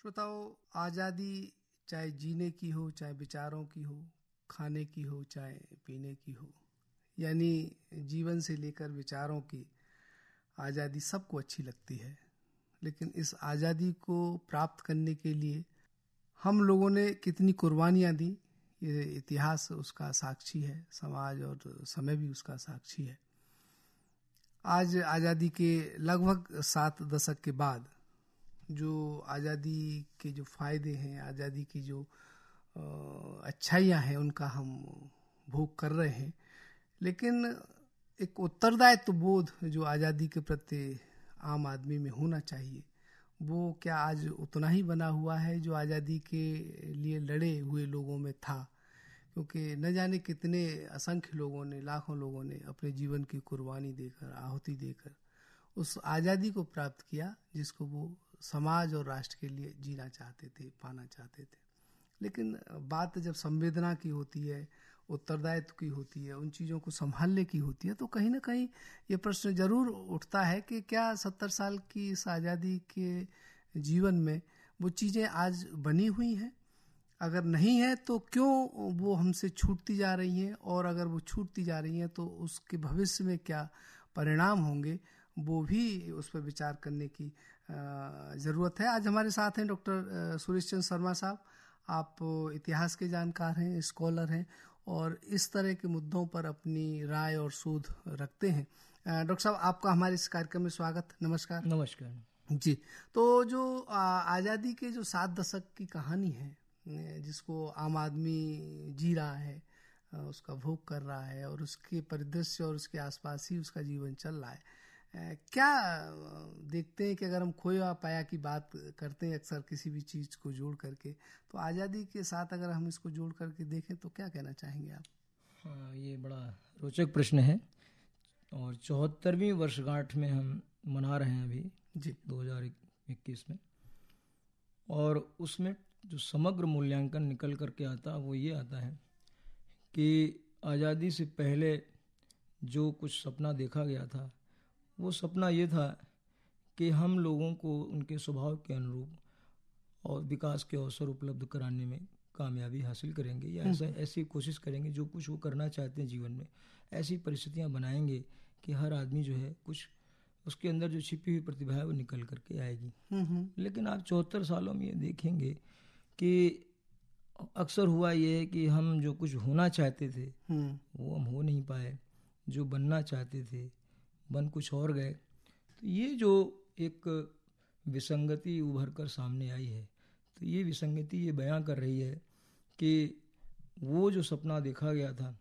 श्रोताओं आज़ादी चाहे जीने की हो चाहे विचारों की हो खाने की हो चाहे पीने की हो यानी जीवन से लेकर विचारों की आज़ादी सबको अच्छी लगती है लेकिन इस आज़ादी को प्राप्त करने के लिए हम लोगों ने कितनी कुर्बानियाँ दी ये इतिहास उसका साक्षी है समाज और समय भी उसका साक्षी है आज आज़ादी के लगभग सात दशक के बाद जो आज़ादी के जो फ़ायदे हैं आज़ादी की जो अच्छाइयाँ हैं उनका हम भोग कर रहे हैं लेकिन एक उत्तरदायित्व बोध जो आज़ादी के प्रति आम आदमी में होना चाहिए वो क्या आज उतना ही बना हुआ है जो आज़ादी के लिए लड़े हुए लोगों में था क्योंकि न जाने कितने असंख्य लोगों ने लाखों लोगों ने अपने जीवन की कुर्बानी देकर आहुति देकर उस आज़ादी को प्राप्त किया जिसको वो समाज और राष्ट्र के लिए जीना चाहते थे पाना चाहते थे लेकिन बात जब संवेदना की होती है उत्तरदायित्व की होती है उन चीज़ों को संभालने की होती है तो कहीं ना कहीं ये प्रश्न जरूर उठता है कि क्या सत्तर साल की इस आज़ादी के जीवन में वो चीज़ें आज बनी हुई हैं अगर नहीं है तो क्यों वो हमसे छूटती जा रही हैं और अगर वो छूटती जा रही हैं तो उसके भविष्य में क्या परिणाम होंगे वो भी उस पर विचार करने की ज़रूरत है आज हमारे साथ हैं डॉक्टर सुरेश चंद शर्मा साहब आप इतिहास के जानकार हैं स्कॉलर हैं और इस तरह के मुद्दों पर अपनी राय और शोध रखते हैं डॉक्टर साहब आपका हमारे इस कार्यक्रम में स्वागत नमस्कार नमस्कार जी तो जो आज़ादी के जो सात दशक की कहानी है जिसको आम आदमी जी रहा है उसका भोग कर रहा है और उसके परिदृश्य और उसके आसपास ही उसका जीवन चल रहा है क्या देखते हैं कि अगर हम खोया पाया की बात करते हैं अक्सर किसी भी चीज़ को जोड़ करके तो आज़ादी के साथ अगर हम इसको जोड़ करके देखें तो क्या कहना चाहेंगे आप हाँ ये बड़ा रोचक प्रश्न है और चौहत्तरवीं वर्षगांठ में हम मना रहे हैं अभी जी दो में और उसमें जो समग्र मूल्यांकन निकल करके आता वो ये आता है कि आज़ादी से पहले जो कुछ सपना देखा गया था वो सपना ये था कि हम लोगों को उनके स्वभाव के अनुरूप और विकास के अवसर उपलब्ध कराने में कामयाबी हासिल करेंगे या हम्म। ऐसा ऐसी कोशिश करेंगे जो कुछ वो करना चाहते हैं जीवन में ऐसी परिस्थितियाँ बनाएंगे कि हर आदमी जो है कुछ उसके अंदर जो छिपी हुई प्रतिभा है वो निकल करके आएगी हम्म, हम्म। लेकिन आप चौहत्तर सालों में ये देखेंगे कि अक्सर हुआ ये है कि हम जो कुछ होना चाहते थे वो हम हो नहीं पाए जो बनना चाहते थे बन कुछ और गए तो ये जो एक विसंगति उभर कर सामने आई है तो ये विसंगति ये बयां कर रही है कि वो जो सपना देखा गया था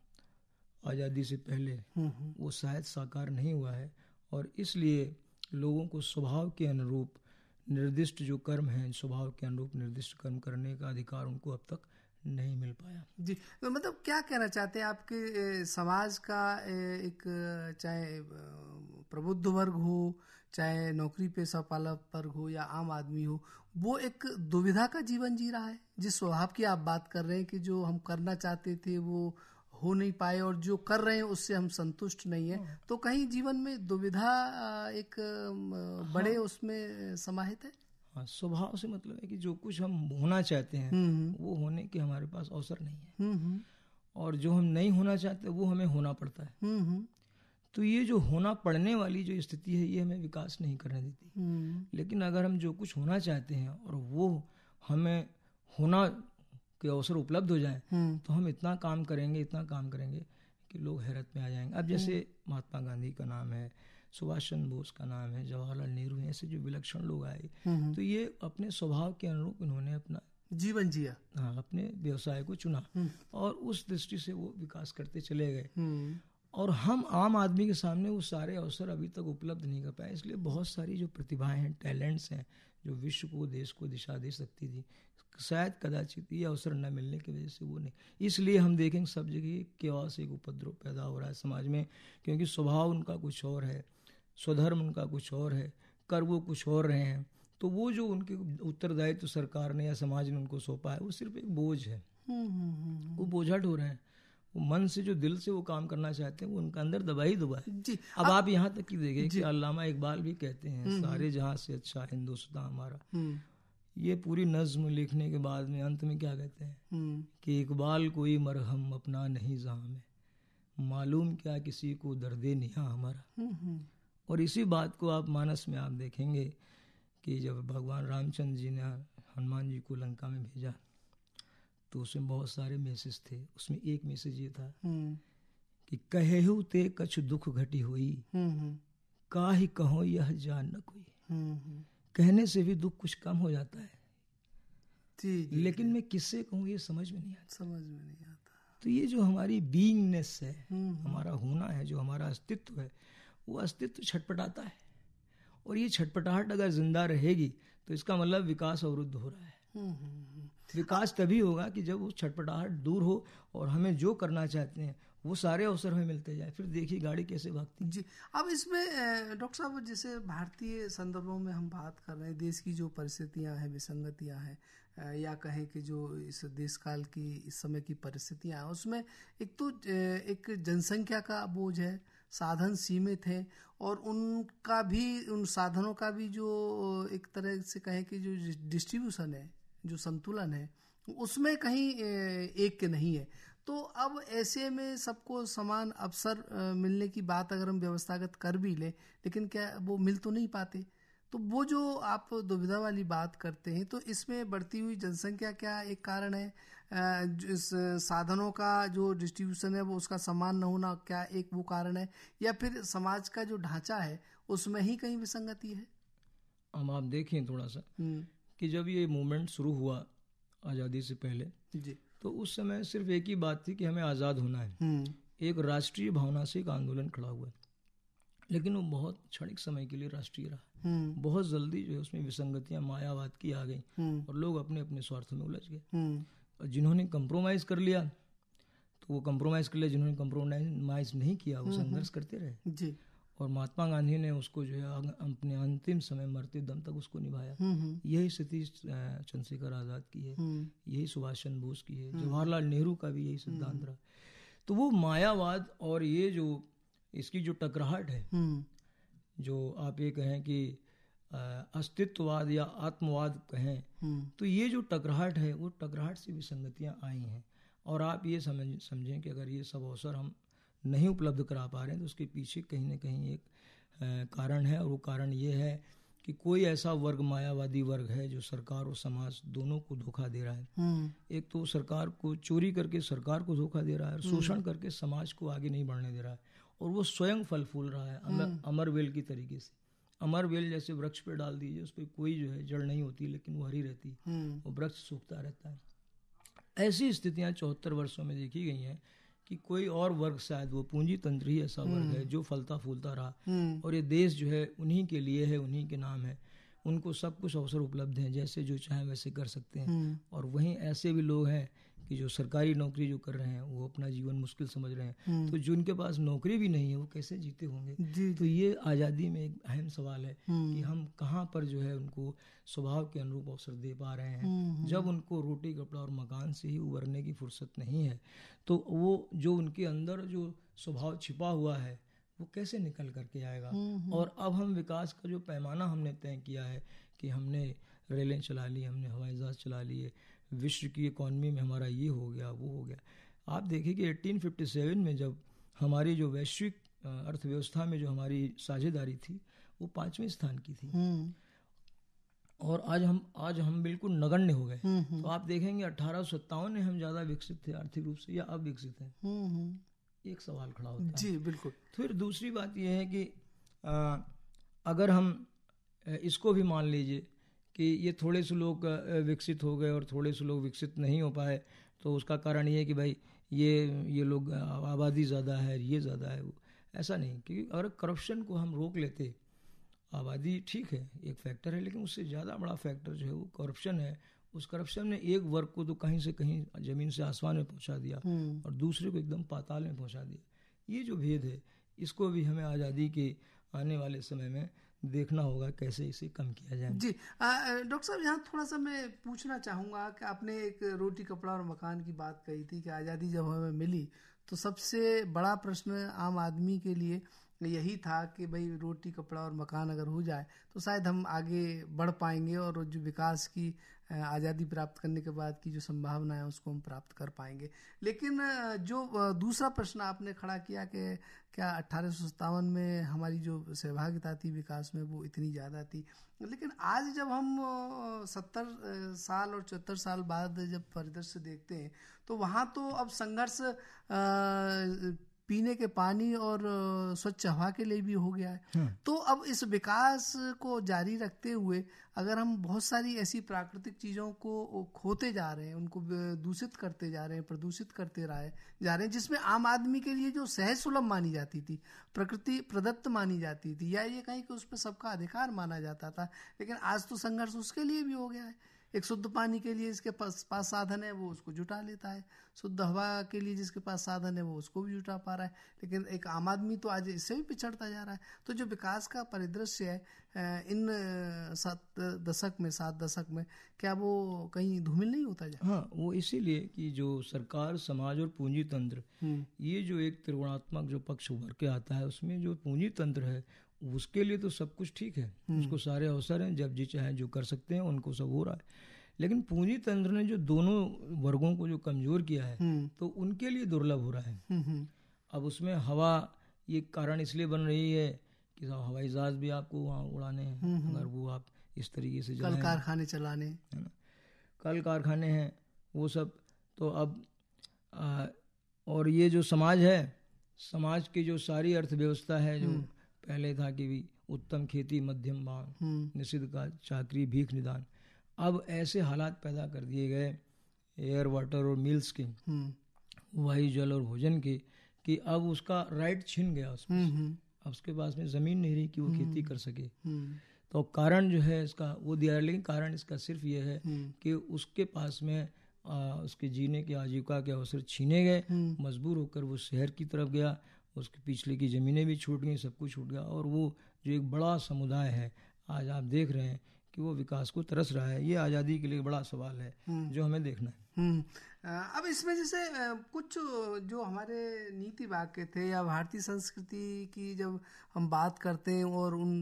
आज़ादी से पहले हम्म, हम्म। वो शायद साकार नहीं हुआ है और इसलिए लोगों को स्वभाव के अनुरूप निर्दिष्ट जो कर्म हैं स्वभाव के अनुरूप निर्दिष्ट कर्म करने का अधिकार उनको अब तक नहीं मिल पाया जी तो मतलब क्या कहना चाहते हैं आपके समाज का एक चाहे प्रबुद्ध वर्ग हो चाहे नौकरी पेशा पालक वर्ग हो या आम आदमी हो वो एक दुविधा का जीवन जी रहा है जिस स्वभाव की आप बात कर रहे हैं कि जो हम करना चाहते थे वो हो नहीं पाए और जो कर रहे हैं उससे हम संतुष्ट नहीं है हाँ। तो कहीं जीवन में दुविधा एक बड़े हाँ। उसमें समाहित है और हाँ, स्वभाव से मतलब है कि जो कुछ हम होना चाहते हैं हम्म, हम्म। वो होने के हमारे पास अवसर नहीं है हम्म, और जो हम नहीं होना चाहते वो हमें होना पड़ता है तो ये जो होना पड़ने वाली जो स्थिति है ये हमें विकास नहीं करने देती लेकिन अगर हम जो कुछ होना चाहते हैं और वो हमें होना के अवसर उपलब्ध हो जाए तो हम इतना काम करेंगे इतना काम करेंगे कि लोग हैरत में आ जाएंगे अब जैसे महात्मा गांधी का नाम है सुभाष चंद्र बोस का नाम है जवाहरलाल नेहरू ऐसे जो विलक्षण लोग आए तो ये अपने स्वभाव के अनुरूप इन्होंने अपना जीवन जिया हाँ अपने व्यवसाय को चुना हम्म। और उस दृष्टि से वो विकास करते चले गए हम्म। और हम आम आदमी के सामने वो सारे अवसर अभी तक उपलब्ध नहीं कर पाए इसलिए बहुत सारी जो प्रतिभाएं हैं टैलेंट्स हैं जो विश्व को देश को दिशा दे सकती थी शायद कदाचित ये अवसर न मिलने की वजह से वो नहीं इसलिए हम देखेंगे सब जगह केवास एक उपद्रव पैदा हो रहा है समाज में क्योंकि स्वभाव उनका कुछ और है स्वधर्म उनका कुछ और है कर वो कुछ और रहे हैं तो वो जो उनके उत्तरदायित्व तो सरकार ने या समाज ने उनको सौंपा है वो सिर्फ एक बोझ है हम्म, हम्म, हम्म, वो बोझा ढो रहे हैं वो मन से जो दिल से वो काम करना चाहते हैं वो उनका अंदर दबा ही दबा है जी, अब आप यहाँ तक कि देखें कि अलामा इकबाल भी कहते हैं सारे जहाँ से अच्छा हिंदुस्तान हमारा ये पूरी नज्म लिखने के बाद में अंत में क्या कहते हैं कि इकबाल कोई मरहम अपना नहीं जहाँ में मालूम क्या किसी को दर्दे नहीं हमारा और इसी बात को आप मानस में आप देखेंगे कि जब भगवान रामचंद्र जी ने हनुमान जी को लंका में भेजा तो उसमें बहुत सारे मैसेज थे उसमें एक मैसेज ये था हम्म। कि कहेहु ते कछ दुख घटी हुई का ही कहो यह जान न कोई हम्म, हम्म। कहने से भी दुख कुछ कम हो जाता है लेकिन मैं किससे कहूँ ये समझ में नहीं आता समझ में नहीं आता तो ये जो हमारी बीइंगनेस है हमारा होना है जो हमारा अस्तित्व है वो अस्तित्व छटपटाता है और ये छटपटाहट अगर जिंदा रहेगी तो इसका मतलब विकास अवरुद्ध हो रहा है हम्म, हम्म, हम्म। विकास तभी होगा कि जब वो छटपटाहट दूर हो और हमें जो करना चाहते हैं वो सारे अवसर हमें मिलते जाए फिर देखिए गाड़ी कैसे भागती जी अब इसमें डॉक्टर साहब जैसे भारतीय संदर्भों में हम बात कर रहे हैं देश की जो परिस्थितियां हैं विसंगतियां हैं या कहें कि जो इस देश काल की इस समय की परिस्थितियां हैं उसमें एक तो एक जनसंख्या का बोझ है साधन सीमित हैं और उनका भी उन साधनों का भी जो एक तरह से कहें कि जो डिस्ट्रीब्यूशन है जो संतुलन है उसमें कहीं एक के नहीं है तो अब ऐसे में सबको समान अवसर मिलने की बात अगर हम व्यवस्थागत कर भी लें लेकिन क्या वो मिल तो नहीं पाते तो वो जो आप दुविधा वाली बात करते हैं तो इसमें बढ़ती हुई जनसंख्या क्या एक कारण है इस साधनों का जो डिस्ट्रीब्यूशन है वो उसका समान न होना क्या एक वो कारण है या फिर समाज का जो ढांचा है उसमें ही कहीं विसंगति है हम आप देखें थोड़ा सा हम्म। कि जब ये मूवमेंट शुरू हुआ आज़ादी से पहले जी तो उस समय सिर्फ एक ही बात थी कि हमें आज़ाद होना है हम्म। एक राष्ट्रीय भावना से एक आंदोलन खड़ा हुआ है लेकिन वो बहुत क्षणिक समय के लिए राष्ट्रीय रहा हम्म। बहुत जल्दी जो है उसमें विसंगतियां मायावाद की आ गई हम्म। और लोग अपने अपने स्वार्थ में उलझ गए हम्म। और जिन्होंने कंप्रोमाइज कर लिया तो वो कंप्रोमाइज कर लिया जिन्होंने कंप्रोमाइज नहीं किया वो संघर्ष करते रहे जी और महात्मा गांधी ने उसको जो है अपने अंतिम समय मरते दम तक उसको निभाया यही स्थिति चंद्रशेखर आजाद की है यही सुभाष चंद्र बोस की है जवाहरलाल नेहरू का भी यही सिद्धांत रहा तो वो मायावाद और ये जो इसकी जो टकराहट है हम्म। जो आप ये कहें कि अस्तित्ववाद या आत्मवाद कहें हम्म। तो ये जो टकराहट है वो टकराहट से विसंगतियाँ आई हैं और आप ये समझ समझें कि अगर ये सब अवसर हम नहीं उपलब्ध करा पा रहे हैं तो उसके पीछे कहीं ना कहीं एक कारण है और वो कारण ये है कि कोई ऐसा वर्ग मायावादी वर्ग है जो सरकार और समाज दोनों को धोखा दे रहा है हम्म। एक तो सरकार को चोरी करके सरकार को धोखा दे रहा है और शोषण करके समाज को आगे नहीं बढ़ने दे रहा है और वो स्वयं फल फूल रहा है अमर हम्म। अमर वेल की तरीके से अमर वेल जैसे वृक्ष पे डाल दीजिए उस पर कोई जो है जड़ नहीं होती लेकिन वो हरी रहती है वो हम्म। वृक्ष सूखता रहता है ऐसी स्थितियाँ चौहत्तर वर्षों में देखी गई हैं कि कोई और वर्ग शायद वो पूंजी तंत्र ही ऐसा वर्ग है हम्म। जो फलता फूलता रहा और ये देश जो है उन्हीं के लिए है उन्हीं के नाम है उनको सब कुछ अवसर उपलब्ध हैं जैसे जो चाहे वैसे कर सकते हैं और वहीं ऐसे भी लोग हैं कि जो सरकारी नौकरी जो कर रहे हैं वो अपना जीवन मुश्किल समझ रहे हैं हम्म। तो जिनके पास नौकरी भी नहीं है वो कैसे जीते होंगे तो ये आज़ादी में एक अहम सवाल है कि हम्म। हम कहाँ पर जो है उनको स्वभाव के अनुरूप अवसर दे पा रहे हैं हम्म, जब उनको रोटी कपड़ा और मकान से ही उबरने की फुर्सत नहीं है तो वो जो उनके अंदर जो स्वभाव छिपा हुआ है वो कैसे निकल करके आएगा और अब हम विकास का जो पैमाना हमने तय किया है कि हमने रेलें चला ली हमने हवाई जहाज़ चला लिए विश्व की इकोनमी में हमारा ये हो गया वो हो गया आप देखिए कि 1857 में जब हमारी जो वैश्विक अर्थव्यवस्था में जो हमारी साझेदारी थी वो पांचवें स्थान की थी हम्म। और आज हम आज हम बिल्कुल नगण्य हो गए हम्म, हम्म। तो आप देखेंगे अठारह सत्तावन में हम ज्यादा विकसित थे आर्थिक रूप से या अब विकसित है एक सवाल खड़ा होता जी, है जी बिल्कुल तो फिर दूसरी बात यह है कि आ, अगर हम इसको भी मान लीजिए कि ये थोड़े से लोग विकसित हो गए और थोड़े से लोग विकसित नहीं हो पाए तो उसका कारण ये है कि भाई ये ये लोग आबादी ज़्यादा है ये ज़्यादा है वो ऐसा नहीं क्योंकि अगर करप्शन को हम रोक लेते आबादी ठीक है एक फैक्टर है लेकिन उससे ज़्यादा बड़ा फैक्टर जो है वो करप्शन है उस करप्शन ने एक वर्ग को तो कहीं से कहीं जमीन से आसमान में पहुंचा दिया हम्म। और दूसरे को एकदम पाताल में पहुंचा दिया ये जो भेद है इसको भी हमें आज़ादी के आने वाले समय में देखना होगा कैसे इसे कम किया जाए जी डॉक्टर साहब यहाँ थोड़ा सा मैं पूछना चाहूँगा कि आपने एक रोटी कपड़ा और मकान की बात कही थी कि आज़ादी जब हमें मिली तो सबसे बड़ा प्रश्न आम आदमी के लिए यही था कि भाई रोटी कपड़ा और मकान अगर हो जाए तो शायद हम आगे बढ़ पाएंगे और जो विकास की आज़ादी प्राप्त करने के बाद की जो संभावना है उसको हम प्राप्त कर पाएंगे लेकिन जो दूसरा प्रश्न आपने खड़ा किया कि क्या अट्ठारह में हमारी जो सहभागिता थी विकास में वो इतनी ज़्यादा थी लेकिन आज जब हम सत्तर साल और चौहत्तर साल बाद जब परिदृश्य देखते हैं तो वहाँ तो अब संघर्ष पीने के पानी और स्वच्छ हवा के लिए भी हो गया है हम्म। तो अब इस विकास को जारी रखते हुए अगर हम बहुत सारी ऐसी प्राकृतिक चीज़ों को खोते जा रहे हैं उनको दूषित करते जा रहे हैं प्रदूषित करते रहे जा रहे हैं जिसमें आम आदमी के लिए जो सहज सुलभ मानी जाती थी प्रकृति प्रदत्त मानी जाती थी या ये कहीं कि उस पर सबका अधिकार माना जाता था लेकिन आज तो संघर्ष उसके लिए भी हो गया है एक शुद्ध पानी के लिए इसके पास पास साधन है वो उसको जुटा लेता है शुद्ध हवा के लिए जिसके पास साधन है वो उसको भी जुटा पा रहा है लेकिन एक आम आदमी तो आज इससे भी पिछड़ता जा रहा है तो जो विकास का परिदृश्य है इन सात दशक में सात दशक में क्या वो कहीं धूमिल नहीं होता जा हाँ वो इसीलिए कि जो सरकार समाज और पूंजी तंत्र हम्म। ये जो एक त्रिगुणात्मक जो पक्ष उभर के आता है उसमें जो पूंजी तंत्र है उसके लिए तो सब कुछ ठीक है हम्म। उसको सारे अवसर हैं जब जी चाहे जो कर सकते हैं उनको सब हो रहा है लेकिन पूंजी तंत्र ने जो दोनों वर्गों को जो कमजोर किया है हम्म। तो उनके लिए दुर्लभ हो रहा है हम्म, अब उसमें हवा ये कारण इसलिए बन रही है कि हवाई जहाज भी आपको वहाँ उड़ाने हैं अगर वो आप इस तरीके से कल कारखाने चलाने है ना कल कारखाने हैं वो सब तो अब आ, और ये जो समाज है समाज की जो सारी अर्थव्यवस्था है जो पहले था कि भी उत्तम खेती मध्यम मांग हम्म। निषिद्ध का चाकरी भीख निदान अब ऐसे हालात पैदा कर दिए गए एयर वाटर और मील्स के हम्म। वायु जल और भोजन के कि अब उसका राइट छिन गया उसमें हम्म, अब उसके पास में ज़मीन नहीं रही कि वो खेती कर सके तो कारण जो है इसका वो दिया है लेकिन कारण इसका सिर्फ ये है कि उसके पास में आ, उसके जीने के आजीविका के अवसर छीने गए मजबूर होकर वो शहर की तरफ गया उसके पिछले की ज़मीनें भी छूट गई सब कुछ छूट गया और वो जो एक बड़ा समुदाय है आज आप देख रहे हैं कि वो विकास को तरस रहा है ये आज़ादी के लिए बड़ा सवाल है हम्म। जो हमें देखना है हम्म। अब इसमें जैसे कुछ जो हमारे नीति वाक्य थे या भारतीय संस्कृति की जब हम बात करते हैं और उन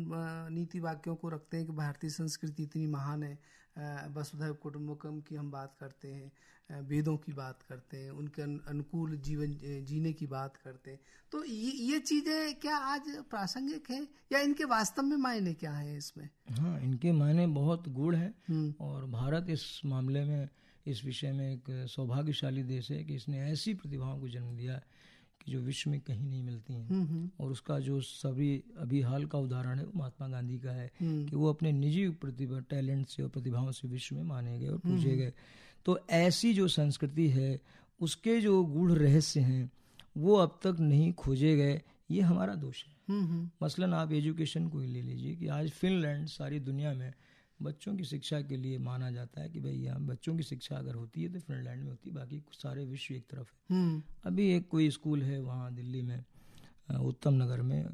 नीति वाक्यों को रखते हैं कि भारतीय संस्कृति इतनी महान है वसुधैव कुटुम्बकम की हम बात करते हैं वेदों की बात करते हैं उनके अनुकूल जीवन जीने की बात करते हैं तो ये ये चीजें क्या आज प्रासंगिक है या इनके वास्तव में मायने क्या है इसमें हाँ इनके मायने बहुत गुड़ हैं हम्म। और भारत इस मामले में इस विषय में एक सौभाग्यशाली देश है कि इसने ऐसी प्रतिभाओं को जन्म दिया कि जो विश्व में कहीं नहीं मिलती हैं हम्म, हम्म। और उसका जो सभी अभी हाल का उदाहरण है वो महात्मा गांधी का है कि वो अपने निजी प्रतिभा टैलेंट से और प्रतिभाओं से विश्व में माने गए और पूछे गए तो ऐसी जो संस्कृति है उसके जो गूढ़ रहस्य हैं वो अब तक नहीं खोजे गए ये हमारा दोष है हम्म, हम्म। मसलन आप एजुकेशन को ही ले लीजिए कि आज फिनलैंड सारी दुनिया में बच्चों की शिक्षा के लिए माना जाता है कि भाई यहाँ बच्चों की शिक्षा अगर होती है तो फिनलैंड में होती है बाकी सारे विश्व एक तरफ है हम्म। अभी एक कोई स्कूल है वहाँ दिल्ली में उत्तम नगर में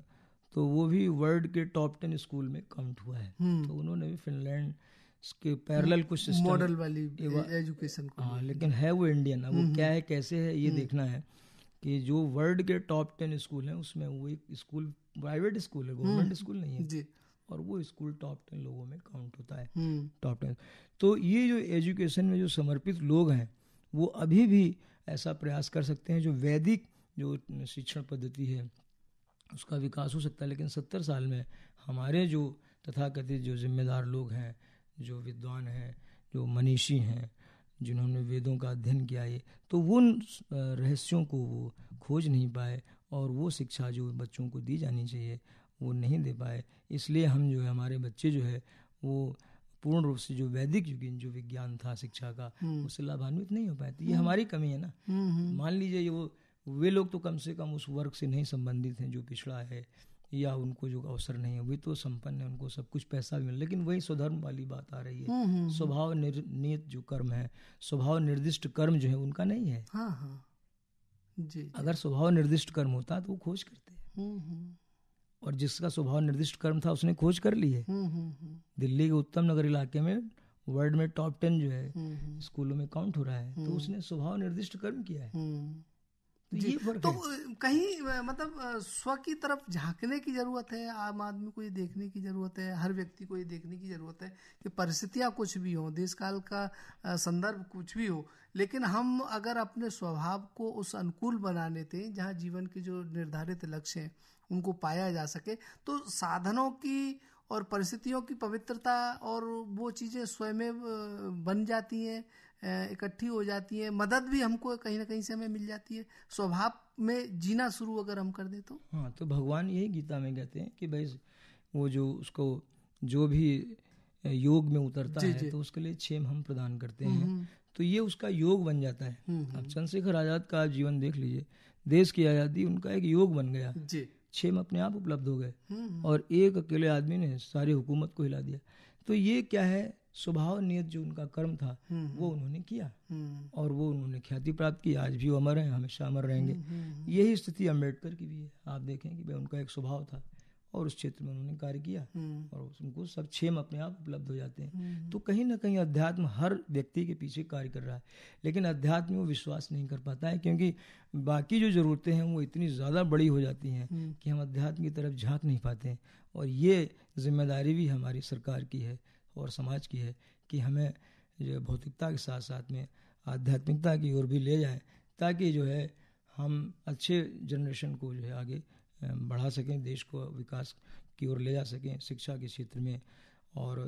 तो वो भी वर्ल्ड के टॉप टेन स्कूल में काउंट हुआ है तो उन्होंने भी फिनलैंड उसके पैरेलल कुछ सिस्टम मॉडल वाली एजुकेशन हाँ लेकिन है वो इंडियन अब वो हम्म, क्या हम्म। है कैसे है ये हम्म। देखना है कि जो वर्ल्ड के टॉप टेन स्कूल हैं उसमें वो एक स्कूल प्राइवेट स्कूल है गवर्नमेंट स्कूल नहीं है जी और वो स्कूल टॉप टेन लोगों में काउंट होता है टॉप टेन तो ये जो एजुकेशन में जो समर्पित लोग हैं वो अभी भी ऐसा प्रयास कर सकते हैं जो वैदिक जो शिक्षण पद्धति है उसका विकास हो सकता है लेकिन सत्तर साल में हमारे जो तथाकथित जो जिम्मेदार लोग हैं जो विद्वान हैं जो मनीषी हैं जिन्होंने वेदों का अध्ययन किया है तो उन रहस्यों को वो खोज नहीं पाए और वो शिक्षा जो बच्चों को दी जानी चाहिए वो नहीं दे पाए इसलिए हम जो है हमारे बच्चे जो है वो पूर्ण रूप से जो वैदिक युग जो विज्ञान था शिक्षा का हम्म। उससे लाभान्वित नहीं हो पाए तो ये हम्म। हमारी कमी है ना हम्म, मान लीजिए वो वे लोग तो कम से कम उस वर्ग से नहीं संबंधित हैं जो पिछड़ा है या उनको जो अवसर नहीं है वे तो संपन्न है उनको सब कुछ पैसा भी मिल लेकिन वही स्वधर्म वाली बात आ रही है हम्म, हम्म, हम्म। स्वभाव निर्णित जो कर्म है स्वभाव निर्दिष्ट कर्म जो है उनका नहीं है हाँ हाँ जी, जी अगर स्वभाव निर्दिष्ट कर्म होता तो वो खोज करते और जिसका स्वभाव निर्दिष्ट कर्म था उसने खोज कर ली है दिल्ली के उत्तम नगर इलाके में वर्ल्ड में टॉप टेन जो है स्कूलों में काउंट हो रहा है तो उसने स्वभाव निर्दिष्ट कर्म किया है तो ये तो कहीं मतलब स्व की तरफ झांकने की जरूरत है आम आदमी को ये देखने की जरूरत है हर व्यक्ति को ये देखने की जरूरत है कि परिस्थितियाँ कुछ भी हो देश काल का संदर्भ कुछ भी हो लेकिन हम अगर अपने स्वभाव को उस अनुकूल बनाने हैं जहाँ जीवन के जो निर्धारित लक्ष्य हैं उनको पाया जा सके तो साधनों की और परिस्थितियों की पवित्रता और वो चीज़ें स्वयं बन जाती हैं इकट्ठी हो जाती है मदद भी हमको कहीं ना कहीं से हमें मिल जाती है स्वभाव में जीना शुरू अगर हम कर दें तो हाँ तो भगवान यही गीता में कहते हैं कि भाई वो जो उसको जो भी योग में उतरता जी, है जी. तो उसके लिए क्षेम हम प्रदान करते हम्म, हैं हम्म। तो ये उसका योग बन जाता है हम्म, आप चंद्रशेखर आजाद का जीवन देख लीजिए देश की आजादी उनका एक योग बन गया जी छेम अपने आप उपलब्ध हो गए और एक अकेले आदमी ने सारी हुकूमत को हिला दिया तो ये क्या है स्वभाव नियत जो उनका कर्म था हम्म, वो हम्म। उन्होंने किया हम्म। और वो उन्होंने ख्याति प्राप्त की आज भी वो अमर हैं हमेशा अमर रहेंगे यही स्थिति अम्बेडकर की भी है आप देखें कि भाई उनका एक स्वभाव था और उस क्षेत्र में उन्होंने कार्य किया और उनको सब क्षेम अपने आप उपलब्ध हो जाते हैं तो कहीं ना कहीं अध्यात्म हर व्यक्ति के पीछे कार्य कर रहा है लेकिन अध्यात्म वो विश्वास नहीं कर पाता है क्योंकि बाकी जो ज़रूरतें हैं वो इतनी ज़्यादा बड़ी हो जाती हैं कि हम अध्यात्म की तरफ झांक नहीं पाते हैं और ये जिम्मेदारी भी हमारी सरकार की है और समाज की है कि हमें जो भौतिकता के साथ साथ में आध्यात्मिकता की ओर भी ले जाएं ताकि जो है हम अच्छे जनरेशन को जो है आगे बढ़ा सकें देश को विकास की ओर ले जा सकें शिक्षा के क्षेत्र में और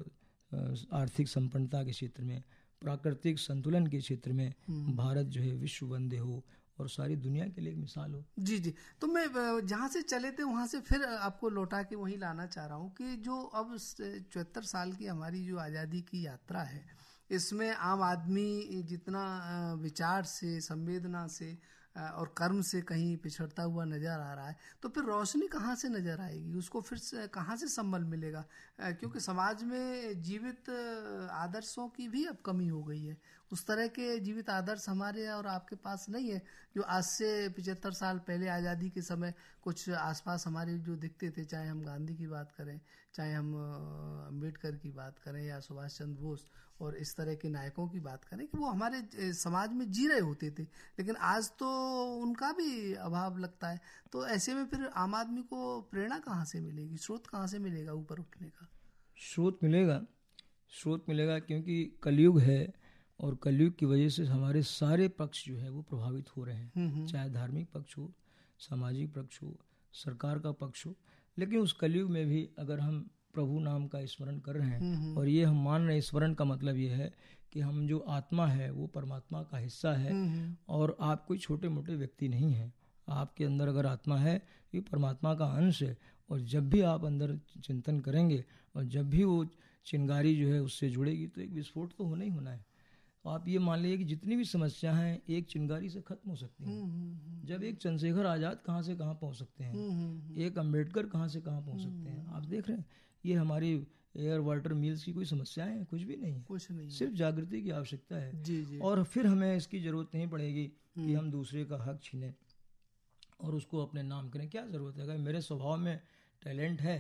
आर्थिक संपन्नता के क्षेत्र में प्राकृतिक संतुलन के क्षेत्र में हम्म। भारत जो है विश्व वंदे हो और सारी दुनिया के लिए एक मिसाल हो जी जी तो मैं जहाँ से चले थे वहाँ से फिर आपको लौटा के वहीं लाना चाह रहा हूँ कि जो अब चौहत्तर साल की हमारी जो आज़ादी की यात्रा है इसमें आम आदमी जितना विचार से संवेदना से और कर्म से कहीं पिछड़ता हुआ नज़र आ रहा है तो फिर रोशनी कहाँ से नज़र आएगी उसको फिर से कहाँ से संबल मिलेगा क्योंकि समाज में जीवित आदर्शों की भी अब कमी हो गई है उस तरह के जीवित आदर्श हमारे और आपके पास नहीं है जो आज से पिचहत्तर साल पहले आज़ादी के समय कुछ आसपास हमारे जो दिखते थे चाहे हम गांधी की बात करें चाहे हम अम्बेडकर की बात करें या सुभाष चंद्र बोस और इस तरह के नायकों की बात करें कि वो हमारे समाज में जी रहे होते थे लेकिन आज तो उनका भी अभाव लगता है तो ऐसे में फिर आम आदमी को प्रेरणा कहाँ से मिलेगी स्रोत कहाँ से मिलेगा ऊपर उठने का स्रोत मिलेगा स्रोत मिलेगा क्योंकि कलयुग है और कलयुग की वजह से हमारे सारे पक्ष जो है वो प्रभावित हो रहे हैं हम्म, हम्म। चाहे धार्मिक पक्ष हो सामाजिक पक्ष हो सरकार का पक्ष हो लेकिन उस कलयुग में भी अगर हम प्रभु नाम का स्मरण कर रहे हैं हम्म, और ये हम मान रहे हैं स्मरण का मतलब ये है कि हम जो आत्मा है वो परमात्मा का हिस्सा है और आप कोई छोटे मोटे व्यक्ति नहीं है आपके अंदर अगर आत्मा है ये परमात्मा का अंश है और जब भी आप अंदर चिंतन करेंगे और जब भी वो चिंगारी जो है उससे जुड़ेगी तो एक विस्फोट तो होना ही होना है तो आप ये मान लीजिए कि जितनी भी समस्या हैं एक चिंगारी से खत्म हो सकती हैं हम्म, हम्म, हम्म, जब एक चंद्रशेखर आज़ाद कहाँ से कहाँ पहुँच सकते हैं एक अम्बेडकर कहाँ से कहाँ पहुँच सकते हैं आप देख रहे हैं ये हमारी एयर वाटर मील्स की कोई समस्या है कुछ भी नहीं है कुछ नहीं सिर्फ जागृति की आवश्यकता है जी जी और फिर हमें इसकी जरूरत नहीं पड़ेगी कि हम दूसरे का हक छीने और उसको अपने नाम करें क्या जरूरत है अगर मेरे स्वभाव में टैलेंट है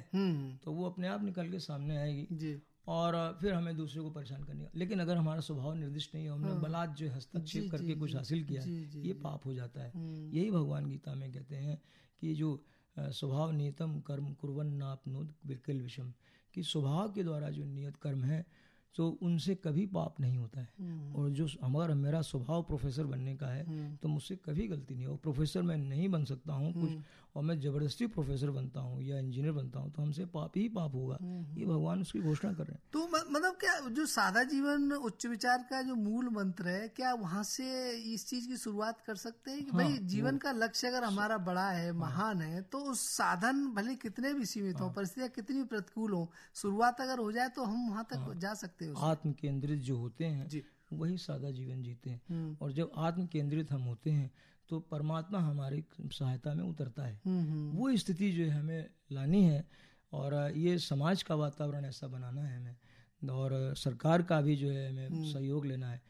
तो वो अपने आप निकल के सामने आएगी और फिर हमें दूसरे को परेशान करने लेकिन अगर हमारा स्वभाव निर्दिष्ट नहीं है हमने हाँ। बलात् जो हस्तक्षेप करके कुछ हासिल किया जी, जी, ये पाप हो जाता है हम्म। यही भगवान गीता में कहते हैं कि जो स्वभाव नियतम कर्म कुरवन नापनोद विकल विषम कि स्वभाव के द्वारा जो नियत कर्म है तो उनसे कभी पाप नहीं होता है हम्म। और जो हमारा मेरा स्वभाव प्रोफेसर बनने का है हम्म। तो मुझसे कभी गलती नहीं हो प्रोफेसर मैं नहीं बन सकता हूँ कुछ हम्म। और मैं जबरदस्ती प्रोफेसर बनता हूँ या इंजीनियर बनता हूँ तो हमसे पाप ही पाप होगा ये भगवान उसकी घोषणा कर रहे हैं तो मतलब क्या जो सादा जीवन उच्च विचार का जो मूल मंत्र है क्या वहाँ से इस चीज की शुरुआत कर सकते हैं कि हाँ, भाई जीवन का लक्ष्य अगर हमारा बड़ा है हाँ। महान है तो उस साधन भले कितने भी सीमित हो हाँ। परिस्थितियाँ कितनी प्रतिकूल हो शुरुआत अगर हो जाए तो हम वहाँ तक हाँ। जा सकते सकते हैं आत्म केंद्रित जो होते हैं वही सादा जीवन जीते हैं हम्म। और जब आत्म केंद्रित हम होते हैं तो परमात्मा हमारी सहायता में उतरता है हम्म, हम्म। वो स्थिति जो है हमें लानी है और ये समाज का वातावरण ऐसा बनाना है हमें और सरकार का भी जो है हमें सहयोग लेना है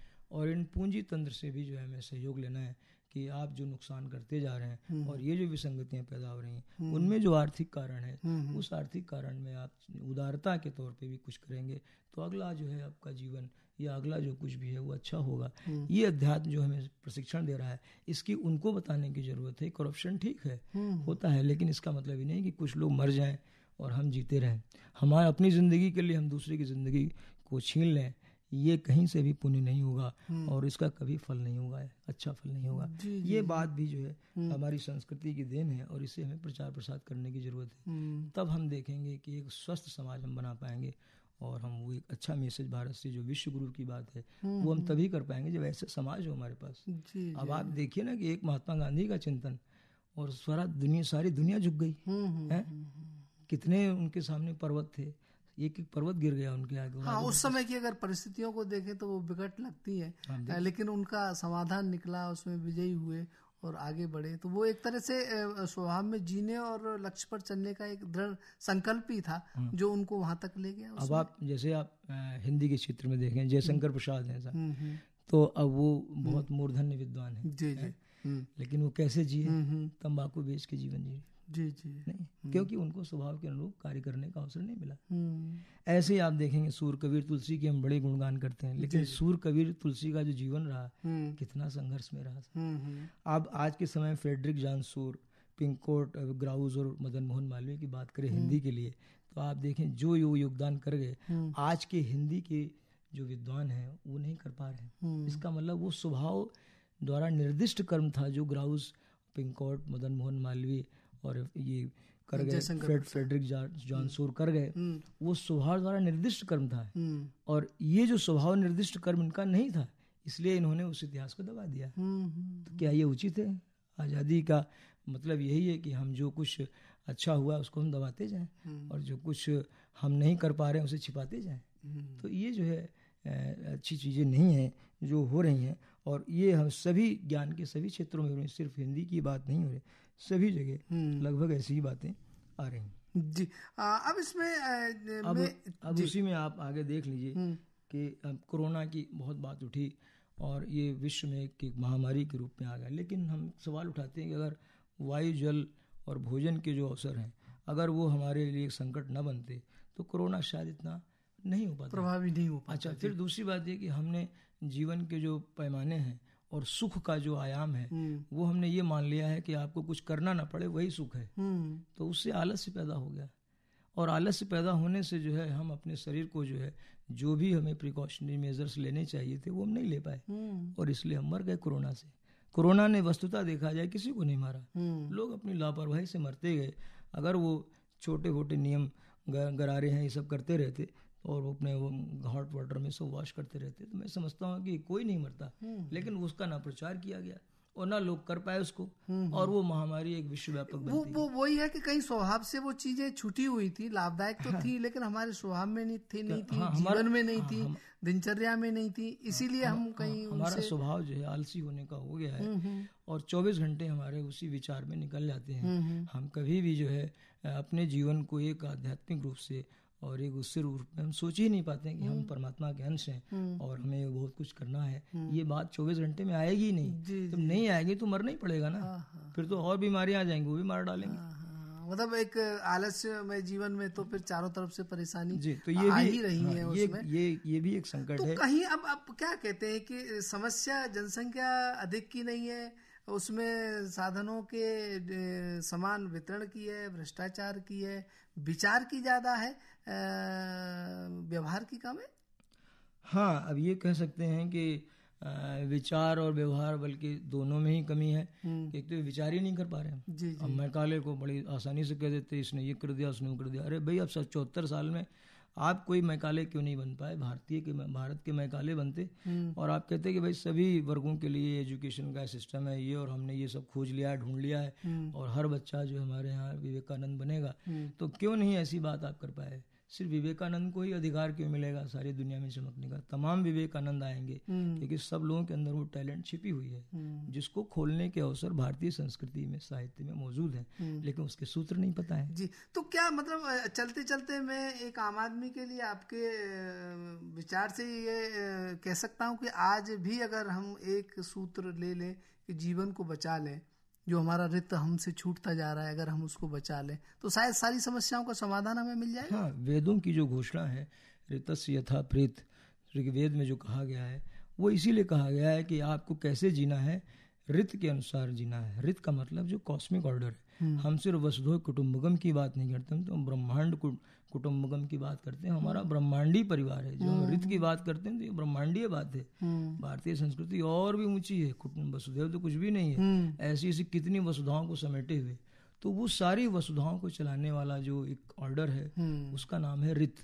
और इन पूंजी तंत्र से भी जो है हमें सहयोग लेना है कि आप जो नुकसान करते जा रहे हैं हम्म। और ये जो विसंगतियां पैदा हो रही हैं हम्म। उनमें जो आर्थिक कारण है हम्म, उस आर्थिक कारण में आप उदारता के तौर पे भी कुछ करेंगे तो अगला जो है आपका जीवन या अगला जो कुछ भी है वो अच्छा होगा ये अध्यात्म जो हमें प्रशिक्षण दे रहा है इसकी उनको बताने की ज़रूरत है करप्शन ठीक है होता है लेकिन इसका मतलब ये नहीं कि कुछ लोग मर जाएं और हम जीते रहें हमारे अपनी ज़िंदगी के लिए हम दूसरे की ज़िंदगी को छीन लें ये कहीं से भी पुण्य नहीं होगा हम्म। और इसका कभी फल नहीं होगा अच्छा फल नहीं होगा ये बात भी जो है हम्म। हमारी संस्कृति की देन है और इसे हमें प्रचार प्रसार करने की जरूरत है हम्म। तब हम देखेंगे कि एक स्वस्थ समाज हम बना पाएंगे और हम वो एक अच्छा मैसेज भारत से जो विश्व गुरु की बात है वो हम तभी कर पाएंगे जब ऐसे समाज हो हमारे पास अब आप देखिए ना कि एक महात्मा गांधी का चिंतन और सारा दुनिया सारी दुनिया झुक गई है कितने उनके सामने पर्वत थे एक एक पर्वत गिर गया उनके आगे हाँ उस समय की अगर परिस्थितियों को देखें तो वो विकट लगती है हाँ लेकिन उनका समाधान निकला उसमें विजयी हुए और आगे बढ़े तो वो एक तरह से स्वभाव में जीने और लक्ष्य पर चलने का एक दृढ़ संकल्प ही था हाँ। जो उनको वहां तक ले गया अब आप जैसे आप हिंदी के क्षेत्र में देखें जयशंकर हम्म। प्रसाद हैं साहब हम्म, हम्म। तो अब वो बहुत मूर्धन्य विद्वान है जी जी लेकिन वो कैसे जिए तम्बाकू बेच के जीवन जिए जी जी नहीं हम्म। क्योंकि उनको स्वभाव के अनुरूप कार्य करने का अवसर नहीं मिला हम्म। ऐसे आप देखेंगे सूर कबीर तुलसी के हम बड़े गुणगान करते हैं लेकिन सूर कबीर तुलसी का जो जीवन रहा हम्म। कितना संघर्ष में रहा अब आज के समय फ्रेडरिक जान सूर पिंकोट ग्राउज और मदन मोहन मालवीय की बात करें हिंदी के लिए तो आप देखें जो यो योगदान कर गए आज के हिंदी के जो विद्वान हैं वो नहीं कर पा रहे इसका मतलब वो स्वभाव द्वारा निर्दिष्ट कर्म था जो ग्राउस पिंकोट मदन मोहन मालवीय और ये कर गए फ्रेड फ्रेडरिक जॉनसूर हम्म। कर गए हम्म। वो स्वभाव द्वारा निर्दिष्ट कर्म था हम्म। और ये जो स्वभाव निर्दिष्ट कर्म इनका नहीं था इसलिए इन्होंने उस इतिहास को दबा दिया तो क्या ये उचित है आज़ादी का मतलब यही है कि हम जो कुछ अच्छा हुआ उसको हम दबाते जाएं और जो कुछ हम नहीं कर पा रहे हैं उसे छिपाते जाएं तो ये जो है अच्छी चीज़ें नहीं हैं जो हो रही हैं और ये हम सभी ज्ञान के सभी क्षेत्रों में हो रही हैं सिर्फ हिंदी की बात नहीं हो रही सभी जगह हम्म। लगभग ऐसी ही बातें आ रही जी आ, अब इसमें अब, अब उसी में आप आगे देख लीजिए हम्म। कि अब कोरोना की बहुत बात उठी और ये विश्व में एक महामारी के रूप में आ गया लेकिन हम सवाल उठाते हैं कि अगर वायु जल और भोजन के जो अवसर हैं अगर वो हमारे लिए संकट न बनते तो कोरोना शायद इतना नहीं हो पाता प्रभावी नहीं हो पाता अच्छा फिर दूसरी बात ये कि हमने जीवन के जो पैमाने हैं और सुख का जो आयाम है हम्म। वो हमने ये मान लिया है कि आपको कुछ करना ना पड़े वही सुख है हम्म। तो उससे आलस्य पैदा हो गया और आलस्य पैदा होने से जो है हम अपने शरीर को जो है जो भी हमें प्रिकॉशनरी मेजर्स लेने चाहिए थे वो हम नहीं ले पाए हम्म। और इसलिए हम मर गए कोरोना से कोरोना ने वस्तुता देखा जाए किसी को नहीं मारा लोग अपनी लापरवाही से मरते गए अगर वो छोटे मोटे नियम गरारे हैं ये सब करते रहते और वो अपने हॉट वाटर में सो वॉश करते रहते तो मैं समझता हूँ कि कोई नहीं मरता हम्म। लेकिन उसका ना प्रचार किया गया और ना लोग कर पाए उसको हम्म। और वो महामारी एक विश्वव्यापक वो वो वही है कि कहीं स्वभाव से वो चीजें छुटी हुई थी लाभदायक तो हाँ। थी लेकिन हमारे स्वभाव में नहीं थी नहीं थी हाँ, जीवन में नहीं हाँ, थी दिनचर्या में नहीं थी इसीलिए हम कहीं हमारा स्वभाव जो है आलसी होने का हो गया है हम्म, और 24 घंटे हमारे उसी विचार में निकल जाते हैं हम कभी भी जो है अपने जीवन को एक आध्यात्मिक रूप से और एक उससे रूप में हम सोच ही नहीं पाते कि हम हम्म। परमात्मा के अंश हैं हम्म। और हमें बहुत कुछ करना है हम्म। ये बात चौबीस घंटे में आएगी ही नहीं जब नहीं आएगी तो मरना ही पड़ेगा ना फिर तो और बीमारियां आ जाएंगी वो भी मार डालेंगे मतलब एक आलस्य में जीवन में तो फिर चारों तरफ से परेशानी जी तो ये आ भी, ही रही हाँ, है उसमें ये, ये ये भी एक संकट तो है कहीं अब आप क्या कहते हैं कि समस्या जनसंख्या अधिक की नहीं है उसमें साधनों के समान वितरण की है भ्रष्टाचार की है विचार की ज्यादा है व्यवहार की कम है हाँ अब ये कह सकते हैं कि विचार और व्यवहार बल्कि दोनों में ही कमी है हम्म। एक तो विचार ही नहीं कर पा रहे हैं जी, जी। अब मैकाले को बड़ी आसानी से कह देते इसने ये कर दिया उसने वो कर दिया अरे भाई अब चौहत्तर साल में आप कोई मैकाले क्यों नहीं बन पाए भारतीय के भारत के मैकाले बनते हम्म। और आप कहते कि भाई सभी वर्गों के लिए एजुकेशन का सिस्टम है ये और हमने ये सब खोज लिया है ढूंढ लिया है हम्म। और हर बच्चा जो हमारे यहाँ विवेकानंद बनेगा हम्म। तो क्यों नहीं ऐसी बात आप कर पाए सिर्फ विवेकानंद को ही अधिकार क्यों मिलेगा सारी दुनिया में चमकने का तमाम विवेकानंद आएंगे हम्म। क्योंकि सब लोगों के अंदर वो टैलेंट छिपी हुई है हम्म। जिसको खोलने के अवसर भारतीय संस्कृति में साहित्य में मौजूद है हम्म। लेकिन उसके सूत्र नहीं पता है जी तो क्या मतलब चलते चलते मैं एक आम आदमी के लिए आपके विचार से ये कह सकता हूँ कि आज भी अगर हम एक सूत्र ले लें कि जीवन को बचा लें जो हमारा रित हमसे छूटता जा रहा है अगर हम उसको बचा लें तो शायद सारी समस्याओं का समाधान हमें मिल जाएगा हाँ वेदों की जो घोषणा है ऋतस यथा प्रीत ऋग्वेद में जो कहा गया है वो इसीलिए कहा गया है कि आपको कैसे जीना है रित के अनुसार जीना है रित का मतलब जो कॉस्मिक ऑर्डर है हम्म। हम सिर्फ वसुधो कुटुम्बगम की बात नहीं करते हम तो हम ब्रह्मांड कुटुम्बगम की बात करते हैं हमारा ब्रह्मांडी परिवार है जो हम रित की हम्म। बात करते हैं तो ये ब्रह्मांडीय बात है हम्म। भारतीय संस्कृति और भी ऊंची है कुटुम्ब वसुधैव तो कुछ भी नहीं है ऐसी ऐसी कितनी वसुधाओं को समेटे हुए तो वो सारी वसुधाओं को चलाने वाला जो एक ऑर्डर है उसका नाम है रित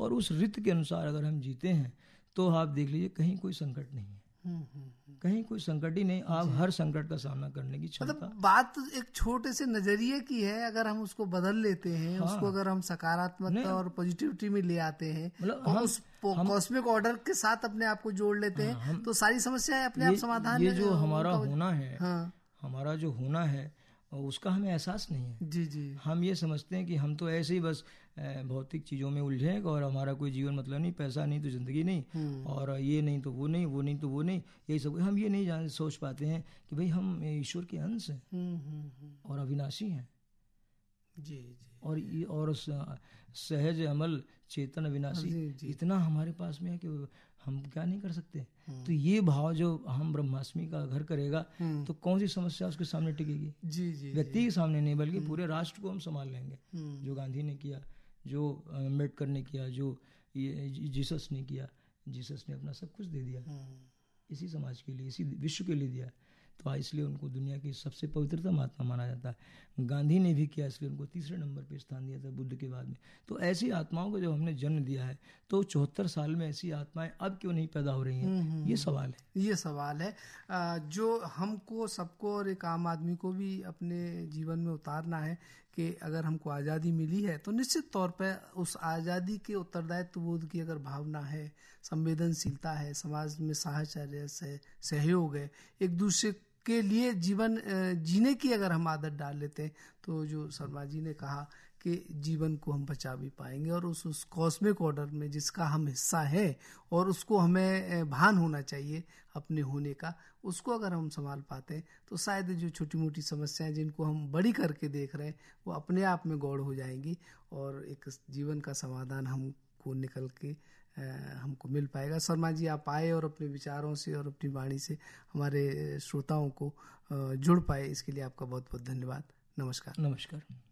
और उस रित के अनुसार अगर हम जीते हैं तो आप देख लीजिए कहीं कोई संकट नहीं है कहीं कोई संकट ही नहीं आप हर संकट का सामना करने की क्षमता मतलब बात तो एक छोटे से नजरिए की है अगर हम उसको बदल लेते हैं हाँ। उसको अगर हम सकारात्मकता और पॉजिटिविटी में ले आते हैं मतलब उस ऑर्डर के साथ अपने आप को जोड़ लेते हैं हाँ, तो सारी समस्याएं अपने आप समाधान ये जो हमारा होना है हाँ। हमारा जो होना है उसका हमें एहसास नहीं है जी जी हम ये समझते हैं कि हम तो ऐसे ही बस भौतिक चीज़ों में उलझेगा और हमारा कोई जीवन मतलब नहीं पैसा नहीं तो ज़िंदगी नहीं हम्म। और ये नहीं तो वो नहीं वो नहीं तो वो नहीं यही सब हम ये नहीं जान सोच पाते हैं कि भाई हम ईश्वर के अंश हैं हम्म, हम्म, और अविनाशी हैं जी जी और ये और सहज अमल चेतन अविनाशी इतना हमारे पास में है कि हम क्या नहीं कर सकते तो ये भाव जो हम ब्रह्माष्टमी का घर करेगा तो कौन सी समस्या उसके सामने टिकेगी जी जी व्यक्ति के सामने नहीं बल्कि पूरे राष्ट्र को हम संभाल लेंगे जो गांधी ने किया जो अम्बेडकर ने किया जो ये जीसस ने किया जीसस ने अपना सब कुछ दे दिया हम्म। इसी समाज के लिए इसी विश्व के लिए दिया तो इसलिए उनको दुनिया की सबसे पवित्रतम आत्मा माना जाता है गांधी ने भी किया इसलिए उनको तीसरे नंबर पर स्थान दिया था बुद्ध के बाद में तो ऐसी आत्माओं को जब हमने जन्म दिया है तो चौहत्तर साल में ऐसी आत्माएं अब क्यों नहीं पैदा हो रही हैं हम्म, हम्म। ये सवाल है ये सवाल है जो हमको सबको और एक आम आदमी को भी अपने जीवन में उतारना है कि अगर हमको आज़ादी मिली है तो निश्चित तौर पर उस आज़ादी के उत्तरदायित्व बोध की अगर भावना है संवेदनशीलता है समाज में साहचर्य से सहयोग है एक दूसरे के लिए जीवन जीने की अगर हम आदत डाल लेते हैं तो जो शर्मा जी ने कहा के जीवन को हम बचा भी पाएंगे और उस उस कॉस्मिक ऑर्डर में जिसका हम हिस्सा हैं और उसको हमें भान होना चाहिए अपने होने का उसको अगर हम संभाल पाते हैं तो शायद जो छोटी मोटी समस्याएं जिनको हम बड़ी करके देख रहे हैं वो अपने आप में गौड़ हो जाएंगी और एक जीवन का समाधान हमको निकल के हमको मिल पाएगा शर्मा जी आप आए और अपने विचारों से और अपनी वाणी से हमारे श्रोताओं को जुड़ पाए इसके लिए आपका बहुत बहुत धन्यवाद नमस्कार नमस्कार